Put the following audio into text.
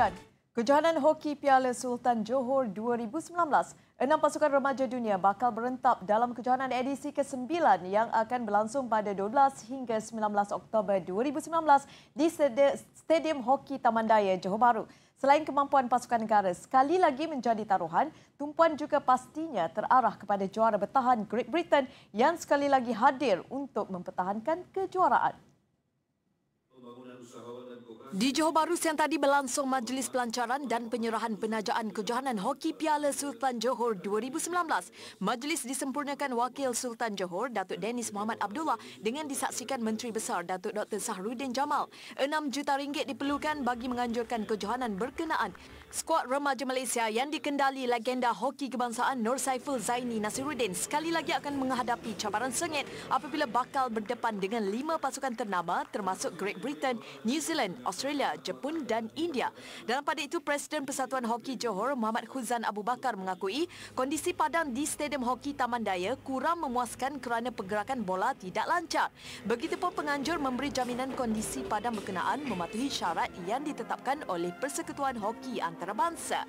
Teruskan. Kejohanan Hoki Piala Sultan Johor 2019, enam pasukan remaja dunia bakal berentap dalam kejohanan edisi ke-9 yang akan berlangsung pada 12 hingga 19 Oktober 2019 di Stadium Hoki Taman Daya Johor Bahru. Selain kemampuan pasukan negara sekali lagi menjadi taruhan, tumpuan juga pastinya terarah kepada juara bertahan Great Britain yang sekali lagi hadir untuk mempertahankan kejuaraan. Di Johor Bahru siang tadi berlangsung majlis pelancaran dan penyerahan penajaan kejohanan hoki Piala Sultan Johor 2019. Majlis disempurnakan Wakil Sultan Johor Datuk Dennis Muhammad Abdullah dengan disaksikan Menteri Besar Datuk Dr. Sahruddin Jamal. 6 juta ringgit diperlukan bagi menganjurkan kejohanan berkenaan. Skuad remaja Malaysia yang dikendali legenda hoki kebangsaan Nur Saiful Zaini Nasiruddin sekali lagi akan menghadapi cabaran sengit apabila bakal berdepan dengan lima pasukan ternama termasuk Great Britain New Zealand, Australia, Jepun dan India. Dalam pada itu, Presiden Persatuan Hoki Johor Muhammad Huzan Abu Bakar mengakui kondisi padang di Stadium Hoki Taman Daya kurang memuaskan kerana pergerakan bola tidak lancar. Begitupun penganjur memberi jaminan kondisi padang berkenaan mematuhi syarat yang ditetapkan oleh Persekutuan Hoki Antarabangsa.